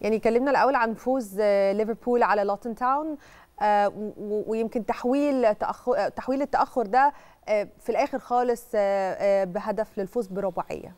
يعني كلمنا الاول عن فوز آه، ليفربول على لوتن تاون آه، ويمكن تحويل تحويل التاخر ده آه، في الاخر خالص بهدف للفوز برباعيه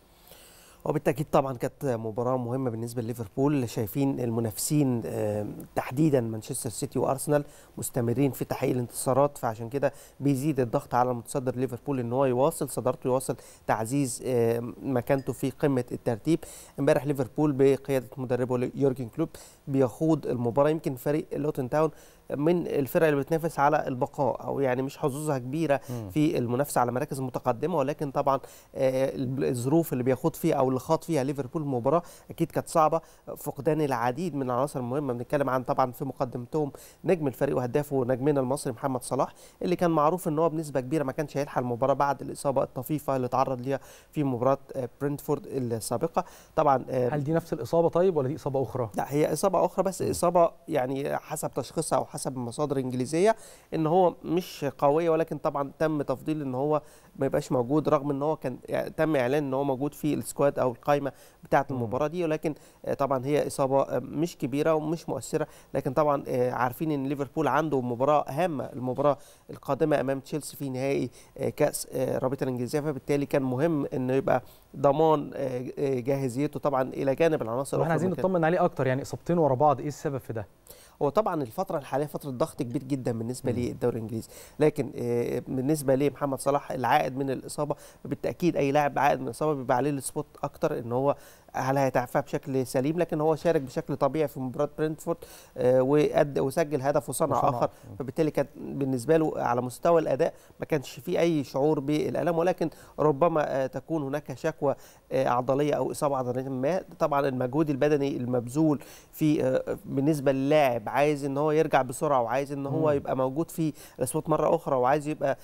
وبالتاكيد طبعا كانت مباراه مهمه بالنسبه لليفربول شايفين المنافسين آه، تحديدا مانشستر سيتي وارسنال مستمرين في تحقيق الانتصارات فعشان كده بيزيد الضغط على المتصدر ليفربول ان هو يواصل صدارته يواصل تعزيز آه، مكانته في قمه الترتيب امبارح ليفربول بقياده مدربه يورجن كلوب بيخوض المباراه يمكن فريق لوتن تاون من الفرق اللي بتنافس على البقاء او يعني مش حظوظها كبيره في المنافسه على مراكز متقدمه ولكن طبعا آه، الظروف اللي بيخوض فيها او اللي خاض فيها ليفربول المباراه اكيد كانت صعبه فقدان العديد من العناصر المهمه بنتكلم عن طبعا في مقدمتهم نجم الفريق وهدافه نجمنا المصري محمد صلاح اللي كان معروف ان هو بنسبه كبيره ما كانش هيلحق المباراه بعد الاصابه الطفيفه اللي تعرض ليها في مباراه آه، برنتفورد السابقه طبعا آه، هل دي نفس الاصابه طيب ولا دي اصابه اخرى لا هي اصابه اخرى بس اصابه يعني حسب تشخيصها او حسب حسب مصادر انجليزيه ان هو مش قويه ولكن طبعا تم تفضيل ان هو ما يبقاش موجود رغم ان هو كان تم اعلان ان هو موجود في السكواد او القائمه بتاعه المباراه دي ولكن آه، طبعا هي اصابه آه، مش كبيره ومش مؤثره لكن طبعا آه، عارفين ان ليفربول عنده مباراه هامه المباراه القادمه امام تشيلسي في نهائي كاس رابطه الانجليزيه فبالتالي كان مهم انه يبقى ضمان جاهزيته طبعا الى جانب العناصر احنا عايزين نطمن عليه اكتر يعني اصابتين ورا بعض ايه السبب في ده هو طبعا الفتره الحاليه فتره ضغط كبير جدا بالنسبه للدوري الانجليزي لكن بالنسبه لمحمد صلاح العائد عائد من الاصابه بالتاكيد اي لاعب عائد من الاصابه بيبقى عليه السبوت اكتر ان هو هل هيتعافى بشكل سليم لكن هو شارك بشكل طبيعي في مباراه برنتفورد آه، وقد وسجل هدف وصنع اخر فبالتالي كان بالنسبه له على مستوى الاداء ما كانش فيه اي شعور بالالم ولكن ربما آه، تكون هناك شكوى آه، عضليه او اصابه عضليه ما طبعا المجهود البدني المبذول في بالنسبه للاعب عايز ان هو يرجع بسرعه وعايز ان هو يبقى موجود في الاصوات مره اخرى وعايز يبقى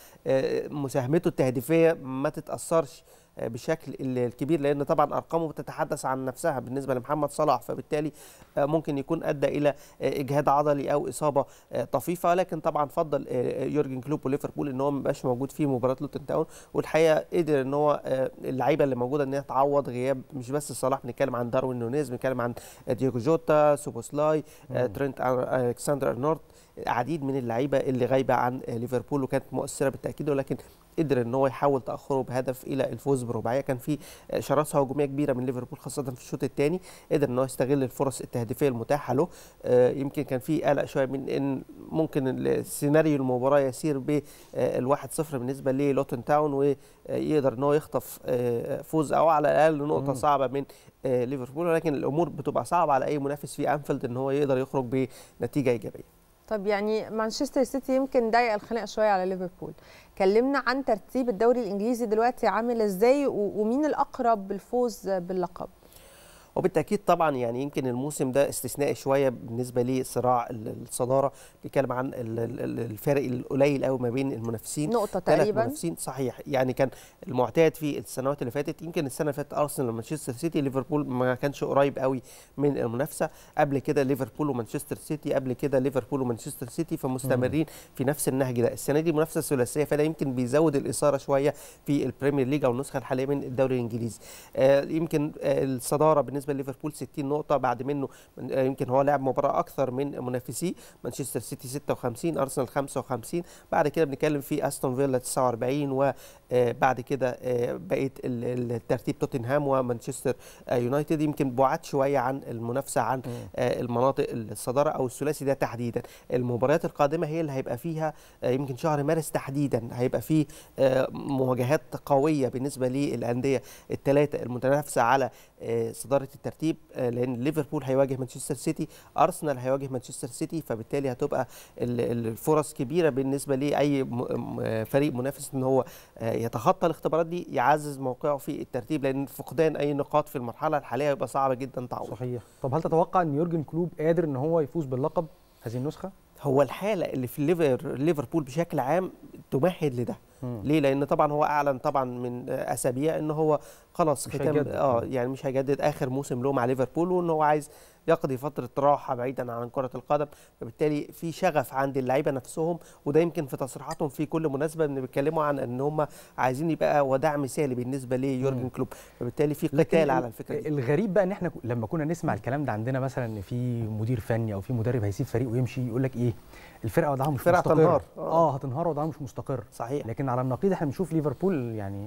مساهمته التهديفيه ما تتاثرش بشكل الكبير لان طبعا ارقامه بتتحدث عن نفسها بالنسبه لمحمد صلاح فبالتالي آه، ممكن يكون ادى الى آه، اجهاد عضلي او اصابه آه، طفيفه لكن طبعا فضل يورجن كلوب وليفربول ان هو مبقاش موجود في مباراه لوتن تاون والحقيقه قدر ان هو اللعيبه اللي موجوده ان هي تعوض غياب مش بس صلاح بنتكلم عن داروين نونيز بنتكلم عن دييجو جوتا سوبوسلاي ترينت الكسندر نورث العديد من اللعيبه اللي غايبه عن ليفربول وكانت مؤثره بالتاكيد ولكن قدر ان هو يحول تاخره بهدف الى الفوز برباعيه كان في شراسه هجوميه كبيره من ليفربول خاصه في الشوط الثاني قدر ان هو يستغل الفرص التهديفيه المتاحه له آه، يمكن كان في قلق شويه من ان ممكن السيناريو المباراه يسير بالواحد آه، صفر بالنسبه للوتن تاون ويقدر ان هو يخطف آه، فوز او على الاقل نقطه صعبه من ليفربول ولكن الامور بتبقى صعبه على اي منافس في انفيلد ان هو يقدر يخرج بنتيجه ايجابيه طب يعني مانشستر سيتي يمكن ضايق الخناق شويه على ليفربول كلمنا عن ترتيب الدوري الانجليزي دلوقتي عامل ازاي ومين الاقرب بالفوز باللقب وبالتاكيد طبعا يعني يمكن الموسم ده استثنائي شويه بالنسبه لصراع الصداره بيتكلم عن الفرق القليل قوي ما بين المنافسين نقطه تقريبا منافسين صحيح يعني كان المعتاد في السنوات اللي فاتت يمكن السنه اللي فاتت ارسنال ومانشستر سيتي ليفربول ما كانش قريب قوي من المنافسه قبل كده ليفربول ومانشستر سيتي قبل كده ليفربول ومانشستر سيتي فمستمرين في نفس النهج ده السنه دي منافسه ثلاثيه فده يمكن بيزود الاثاره شويه في البريمير ليج او النسخه الحاليه من الدوري الانجليزي آه يمكن آه الصداره بالنسبه بالنسبه لليفربول 60 نقطه بعد منه آه، يمكن هو لعب مباراه اكثر من منافسيه مانشستر سيتي 56 ارسنال 55 بعد كده بنتكلم في استون فيلا 49 وبعد آه، كده آه، بقيه الترتيب توتنهام ومانشستر يونايتد يمكن بعاد شويه عن المنافسه عن المناطق الصداره او الثلاثي ده تحديدا المباريات القادمه هي اللي هيبقى فيها يمكن شهر مارس تحديدا هيبقى فيه مواجهات قويه بالنسبه للانديه الثلاثه المتنافسه على صداره الترتيب آه، لان ليفربول هيواجه مانشستر سيتي ارسنال هيواجه مانشستر سيتي فبالتالي هتبقى الفرص كبيره بالنسبه لاي آه، فريق منافس ان هو آه، يتخطى الاختبارات دي يعزز موقعه في الترتيب لان فقدان اي نقاط في المرحله الحاليه هيبقى صعب جدا تعوض صحيح طب هل تتوقع ان يورجن كلوب قادر ان هو يفوز باللقب هذه النسخه هو الحاله اللي في ليفربول بشكل عام تمهد لده ليه لان طبعا هو اعلن طبعا من اسابيع ان هو خلاص ختام اه يعني مش هيجدد اخر موسم له مع ليفربول وان هو عايز يقضي فتره راحه بعيدا عن كره القدم فبالتالي في شغف عند اللعيبه نفسهم وده يمكن في تصريحاتهم في كل مناسبه ان بيتكلموا عن ان هم عايزين يبقى وداع مثالي بالنسبه ليورجن كلوب فبالتالي في قتال على الفكره دي الغريب بقى ان احنا لما كنا نسمع الكلام ده عندنا مثلا ان في مدير فني او في مدرب هيسيب فريق ويمشي يقول لك ايه الفرقه وضعها مش الفرقة مستقر هتنهار اه هتنهار وضعها مش مستقر صحيح لكن على النقيض احنا بنشوف ليفربول يعني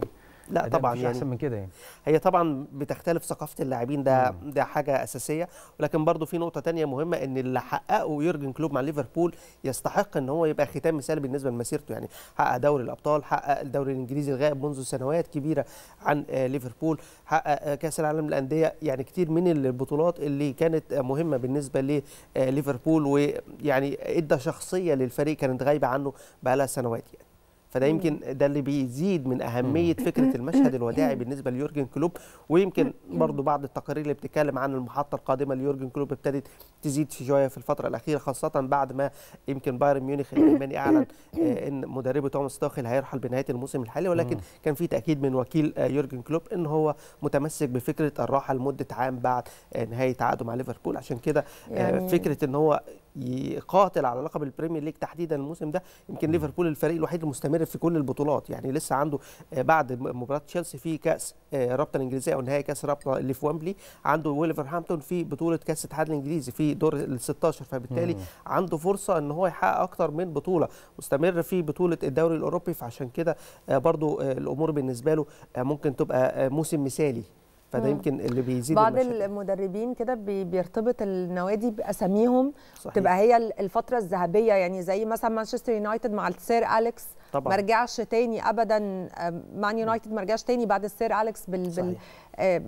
لا طبعا يعني احسن من كده يعني هي طبعا بتختلف ثقافه اللاعبين ده مم. ده حاجه اساسيه ولكن برضو في نقطه تانية مهمه ان اللي حققه يورجن كلوب مع ليفربول يستحق ان هو يبقى ختام مثالي بالنسبه لمسيرته يعني حقق دوري الابطال حقق الدوري الانجليزي الغائب منذ سنوات كبيره عن آه، ليفربول حقق آه، كاس العالم للانديه يعني كتير من البطولات اللي كانت آه، مهمه بالنسبه لليفربول ويعني ادى شخصيه للفريق كانت غايبه عنه بقى لها سنوات يعني فده يمكن ده اللي بيزيد من اهميه فكره المشهد الوداعي بالنسبه ليورجن كلوب ويمكن برضو بعض التقارير اللي بتتكلم عن المحطه القادمه ليورجن كلوب ابتدت تزيد في شويه في الفتره الاخيره خاصه بعد ما يمكن بايرن ميونخ الالماني اعلن آه، ان مدربه توماس توخيل هيرحل بنهايه الموسم الحالي ولكن كان في تاكيد من وكيل آه، يورجن كلوب ان هو متمسك بفكره الراحه لمده عام بعد آه، نهايه عقده مع ليفربول عشان كده يعني فكره ان هو يقاتل على لقب البريمير ليج تحديدا الموسم ده يمكن ليفربول الفريق الوحيد المستمر في كل البطولات يعني لسه عنده آه، بعد مباراه تشيلسي في كاس آه، رابطه الانجليزيه او نهائي كاس رابطه اللي في ويمبلي عنده ويلفرهامبتون في بطوله كاس الاتحاد الانجليزي في دور ال 16 فبالتالي مم. عنده فرصه ان هو يحقق اكتر من بطوله مستمر في بطوله الدوري الاوروبي فعشان كده آه، برضو الامور بالنسبه له ممكن تبقى موسم مثالي فده يمكن اللي بيزيد بعض المشاكل. المدربين كده بيرتبط النوادي باساميهم تبقى هي الفتره الذهبيه يعني زي مثلا مانشستر يونايتد مع السير اليكس طبعا ما رجعش تاني ابدا مع يونايتد ما رجعش تاني بعد السير اليكس بال, صحيح. بال... آه،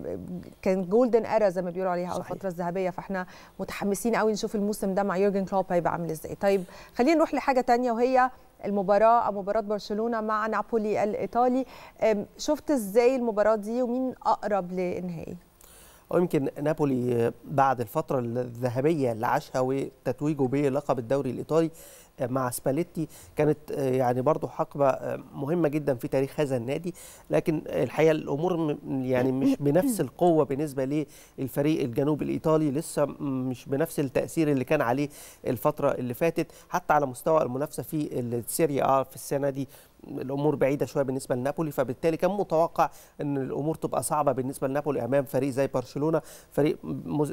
كان جولدن ارا زي ما بيقولوا عليها او الفتره الذهبيه فاحنا متحمسين قوي نشوف الموسم ده مع يورجن كلوب هيبقى عامل ازاي طيب خلينا نروح لحاجه تانية وهي المباراه او مباراه برشلونه مع نابولي الايطالي شفت ازاي المباراه دي ومين اقرب للنهائي او يمكن نابولي بعد الفتره الذهبيه اللي عاشها وتتويجه بلقب الدوري الايطالي مع سباليتي كانت آه، يعني برضو حقبه آه، مهمه جدا في تاريخ هذا النادي لكن الحقيقه الامور يعني مش بنفس القوه بالنسبه للفريق الجنوب الايطالي لسه مش بنفس التاثير اللي كان عليه الفتره اللي فاتت حتى على مستوى المنافسه في السيريا اه في السنه دي الامور بعيده شويه بالنسبه لنابولي فبالتالي كان متوقع ان الامور تبقى صعبه بالنسبه لنابولي امام فريق زي برشلونه فريق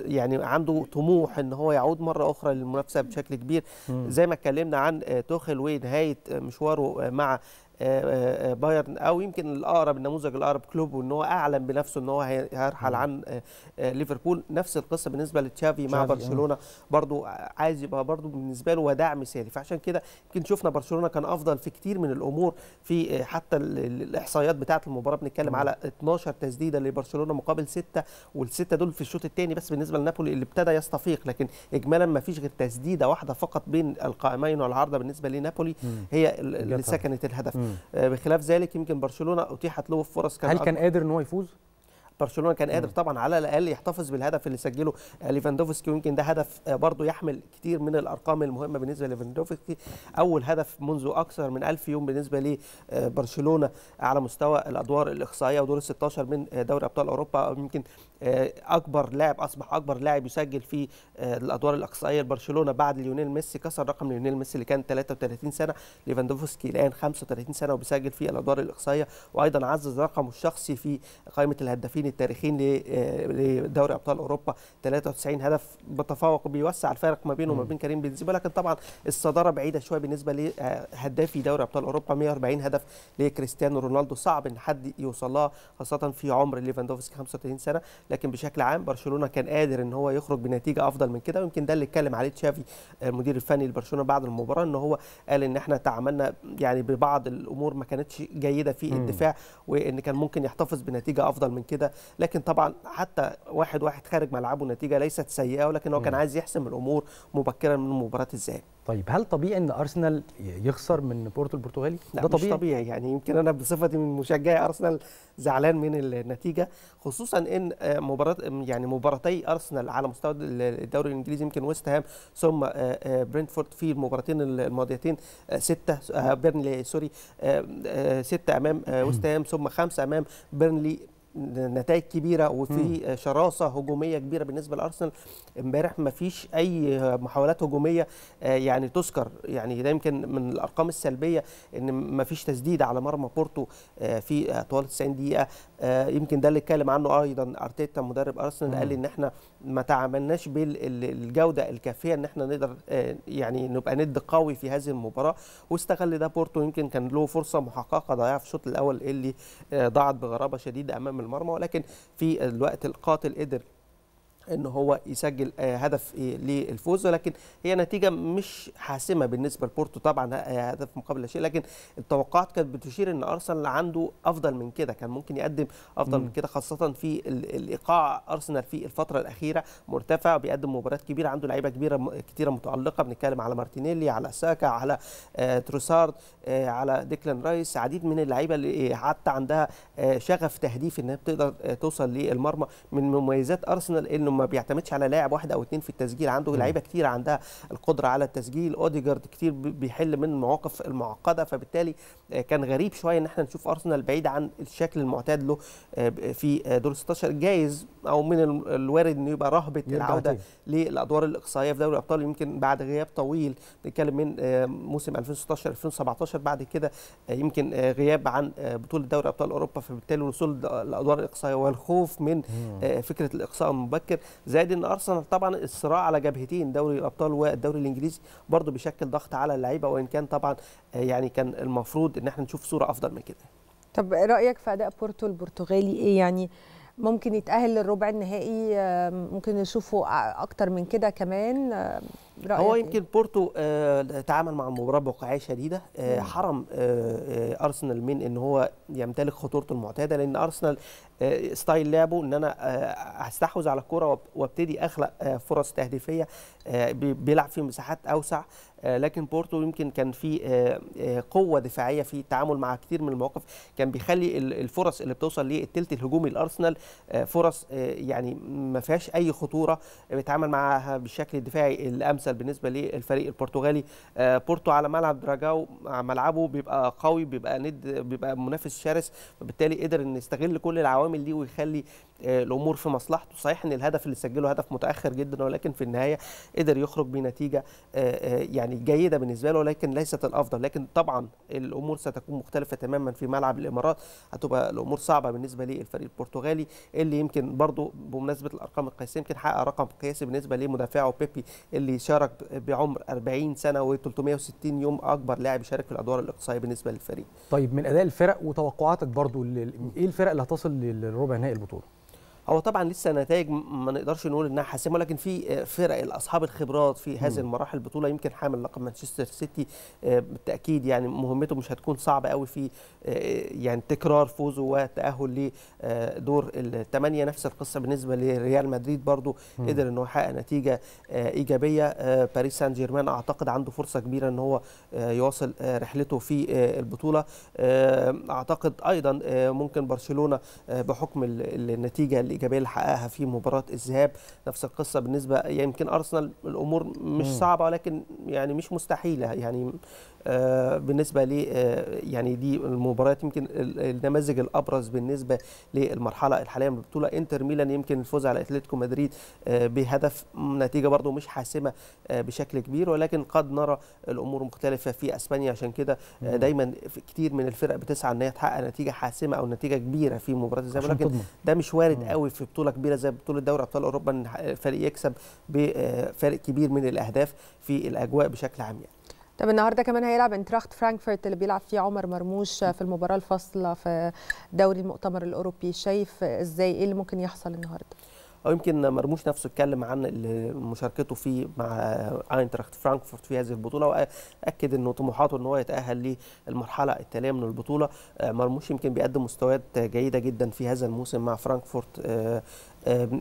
يعني عنده طموح ان هو يعود مره اخرى للمنافسه بشكل كبير زي ما اتكلمنا عن توخل ونهايه مشواره مع آه، آه، آه، بايرن او يمكن الاقرب النموذج الاقرب كلوب وان هو اعلن بنفسه ان هو هيرحل عن ليفربول نفس القصه بالنسبه لتشافي مع برشلونه برضو عايز يبقى برضو بالنسبه له وداع مثالي فعشان كده يمكن شفنا برشلونه كان افضل في كتير من الامور في حتى الاحصائيات بتاعه المباراه بنتكلم على 12 تسديده لبرشلونه مقابل 6 والسته دول في الشوط الثاني بس بالنسبه لنابولي اللي ابتدى يستفيق لكن اجمالا ما فيش غير تسديده واحده فقط بين القائمين والعارضه بالنسبه لنابولي هي اللي سكنت الهدف آه، بخلاف ذلك يمكن برشلونه اتيحت له فرص كان هل كان قادر ان هو يفوز؟ برشلونه كان قادر طبعا على الاقل يحتفظ بالهدف اللي سجله ليفاندوفسكي ويمكن ده هدف آه، برضه يحمل كتير من الارقام المهمه بالنسبه لليفاندوفسكي اول هدف منذ اكثر من 1000 يوم بالنسبه لبرشلونه آه، على مستوى الادوار الاقصائيه ودور ال 16 من دوري ابطال اوروبا يمكن آه، اكبر لاعب اصبح اكبر لاعب يسجل في آه، الادوار الاقصائيه لبرشلونه بعد ليونيل ميسي كسر رقم ليونيل ميسي اللي كان 33 سنه ليفاندوفسكي الان 35 سنه وبيسجل في الادوار الاقصائيه وايضا عزز رقمه الشخصي في قائمه الهدافين التاريخيين آه، لدوري ابطال اوروبا 93 هدف بتفوق بيوسع الفارق ما بينه وما بين كريم بنزيما لكن طبعا الصداره بعيده شويه بالنسبه لهدافي دوري ابطال اوروبا 140 هدف لكريستيانو رونالدو صعب ان حد يوصلها خاصه في عمر ليفاندوفسكي 35 سنه لكن بشكل عام برشلونه كان قادر ان هو يخرج بنتيجه افضل من كده ويمكن ده اللي اتكلم عليه تشافي آه، المدير الفني لبرشلونه بعد المباراه ان هو قال ان احنا تعاملنا يعني ببعض الامور ما كانتش جيده في الدفاع وان كان ممكن يحتفظ بنتيجه افضل من كده لكن طبعا حتى واحد واحد خارج ملعبه نتيجه ليست سيئه ولكن هو كان عايز يحسم الامور مبكرا من مباراه الذهاب طيب هل طبيعي ان ارسنال يخسر من بورتو البرتغالي؟ لا ده طبيعي؟ مش طبيعي يعني يمكن انا بصفتي من مشجعي ارسنال زعلان من النتيجه خصوصا ان آه، مباراه يعني مباراتي ارسنال على مستوى الدوري الانجليزي يمكن ويست هام ثم آه، آه، برنتفورد في المباراتين الماضيتين سته بيرنلي سوري سته امام ويست هام ثم خمسه امام بيرنلي نتائج كبيره وفي شراسه هجوميه كبيره بالنسبه لارسنال امبارح ما فيش اي محاولات هجوميه آه، يعني تذكر يعني ده يمكن من الارقام السلبيه ان ما فيش تسديد على مرمى بورتو آه، في طوال 90 دقيقه آه، يمكن ده اللي اتكلم عنه ايضا ارتيتا مدرب ارسنال قال ان احنا ما تعاملناش بالجوده الكافيه ان احنا نقدر يعني نبقى ند قوي في هذه المباراه واستغل ده بورتو يمكن كان له فرصه محققه ضيعها في الشوط الاول اللي ضاعت بغرابه شديده امام المرمى ولكن في الوقت القاتل قدر ان هو يسجل آه، هدف إيه، للفوز ولكن هي نتيجه مش حاسمه بالنسبه لبورتو طبعا آه، هدف مقابل شيء لكن التوقعات كانت بتشير ان ارسنال عنده افضل من كده كان ممكن يقدم افضل من كده خاصه في الايقاع ارسنال في الفتره الاخيره مرتفع بيقدم مباريات كبيره عنده لعيبه كبيره كتيره متالقه بنتكلم على مارتينيلي على ساكا على آه، تروسارد على ديكلان رايس عديد من اللعيبه اللي إيه، حتى عندها شغف تهديف انها بتقدر توصل للمرمى من مميزات ارسنال انه ما بيعتمدش على لاعب واحد او اثنين في التسجيل عنده لعيبه كتير عندها القدره على التسجيل اوديجارد كتير بيحل من المواقف المعقده فبالتالي آه، كان غريب شويه ان احنا نشوف ارسنال بعيد عن الشكل المعتاد له آه، في آه، دور 16 جايز او من الوارد انه يبقى رهبه العوده للادوار الاقصائيه في دوري الابطال يمكن بعد غياب طويل بنتكلم من موسم 2016 2017 بعد كده يمكن غياب عن بطوله دوري ابطال اوروبا فبالتالي الوصول الادوار الاقصائيه والخوف من فكره الاقصاء المبكر زائد ان ارسنال طبعا الصراع على جبهتين دوري الابطال والدوري الانجليزي برضو بيشكل ضغط على اللعيبه وان كان طبعا آه، يعني كان المفروض ان احنا نشوف صوره افضل من كده طب رايك في اداء بورتو البرتغالي ايه يعني ممكن يتأهل للربع النهائي ممكن نشوفه أكتر من كده كمان رأيك هو إيه؟ يمكن بورتو آه، تعامل مع المباراة بواقعية شديدة آه، حرم أرسنال من إن هو يمتلك خطورته المعتادة لأن أرسنال آه، ستايل لعبه ان انا استحوذ آه، على الكوره وابتدي اخلق آه، فرص تهديفيه بيلعب في مساحات اوسع لكن بورتو يمكن كان في قوه دفاعيه في التعامل مع كثير من المواقف كان بيخلي الفرص اللي بتوصل للثلث الهجومي الارسنال فرص يعني ما فيهاش اي خطوره بيتعامل معها بالشكل الدفاعي الامثل بالنسبه للفريق البرتغالي بورتو على ملعب دراجاو ملعبه بيبقى قوي بيبقى ند بيبقى منافس شرس فبالتالي قدر ان يستغل كل العوامل العوامل دي ويخلي آه، الامور في مصلحته صحيح ان الهدف اللي سجله هدف متاخر جدا ولكن في النهايه قدر يخرج بنتيجه آه، آه، يعني جيده بالنسبه له ولكن ليست الافضل لكن طبعا الامور ستكون مختلفه تماما في ملعب الامارات هتبقى الامور صعبه بالنسبه للفريق البرتغالي اللي يمكن برضه بمناسبه الارقام القياسيه يمكن حقق رقم قياسي بالنسبه لمدافعه بيبي اللي شارك بعمر 40 سنه و360 يوم اكبر لاعب يشارك في الادوار الاقصائيه بالنسبه للفريق طيب من اداء الفرق وتوقعاتك برضو ايه الفرق اللي هتصل للربع نهائي البطوله هو طبعا لسه نتائج ما نقدرش نقول انها حاسمه ولكن في آه، فرق الاصحاب الخبرات في هذه المراحل البطوله يمكن حامل لقب مانشستر سيتي آه، بالتاكيد يعني مهمته مش هتكون صعبه قوي في آه، يعني تكرار فوزه وتاهل لدور الثمانيه نفس القصه بالنسبه لريال مدريد برضو قدر ان هو يحقق نتيجه ايجابيه باريس سان جيرمان اعتقد عنده فرصه كبيره ان هو يواصل رحلته في البطوله اعتقد ايضا ممكن برشلونه بحكم النتيجه اللي الايجابيه اللي حققها في مباراه الذهاب نفس القصه بالنسبه يمكن ارسنال الامور مش صعبه ولكن يعني مش مستحيله يعني آه، بالنسبه ل آه، يعني دي المباريات يمكن النماذج الابرز بالنسبه للمرحله الحاليه من البطوله انتر ميلان يمكن الفوز على اتلتيكو مدريد آه، بهدف نتيجه برده مش حاسمه بشكل كبير ولكن قد نرى الامور مختلفه في اسبانيا عشان كده دايما كتير من الفرق بتسعى ان هي تحقق نتيجه حاسمه او نتيجه كبيره في مباراه زي ولكن ده مش وارد قوي في بطوله كبيره زي بطوله دوري ابطال اوروبا ان فريق يكسب بفارق كبير من الاهداف في الاجواء بشكل عام يعني. طب النهارده كمان هيلعب انتراخت فرانكفورت اللي بيلعب فيه عمر مرموش في المباراه الفاصله في دوري المؤتمر الاوروبي شايف ازاي ايه اللي ممكن يحصل النهارده او يمكن مرموش نفسه اتكلم عن مشاركته في مع اينتراخت فرانكفورت في هذه البطوله واكد انه طموحاته ان هو يتاهل للمرحله التاليه من البطوله مرموش يمكن بيقدم مستويات جيده جدا في هذا الموسم مع فرانكفورت آه،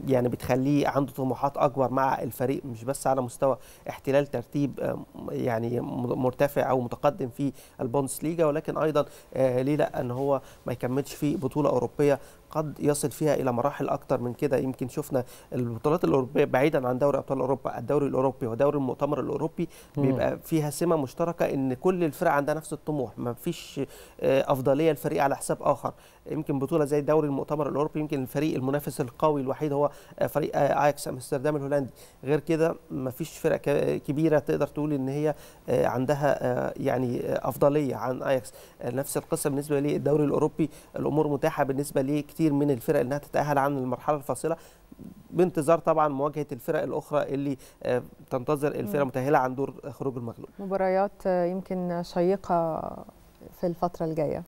يعني بتخليه عنده طموحات اكبر مع الفريق مش بس على مستوى احتلال ترتيب يعني مرتفع او متقدم في البوندس ليجا ولكن ايضا آه، ليه لا ان هو ما يكملش في بطوله اوروبيه قد يصل فيها الى مراحل اكتر من كده يمكن شفنا البطولات الاوروبيه بعيدا عن دوري ابطال اوروبا الدوري الاوروبي ودوري المؤتمر الاوروبي بيبقى فيها سمه مشتركه ان كل الفرق عندها نفس الطموح ما فيش آه، افضليه لفريق على حساب اخر يمكن بطوله زي دوري المؤتمر الاوروبي يمكن الفريق المنافس القوي الوحيد هو آه، فريق اياكس آه، امستردام الهولندي غير كده ما فيش فرق كبيره تقدر تقول ان هي عندها يعني افضليه عن اياكس نفس القصه بالنسبه للدوري الاوروبي الامور متاحه بالنسبه ليه كتير من الفرق انها تتاهل عن المرحله الفاصله بانتظار طبعا مواجهه الفرق الاخرى اللي آه، تنتظر الفرق المتاهله عن دور خروج المغلوب مباريات آه، يمكن شيقه في الفتره الجايه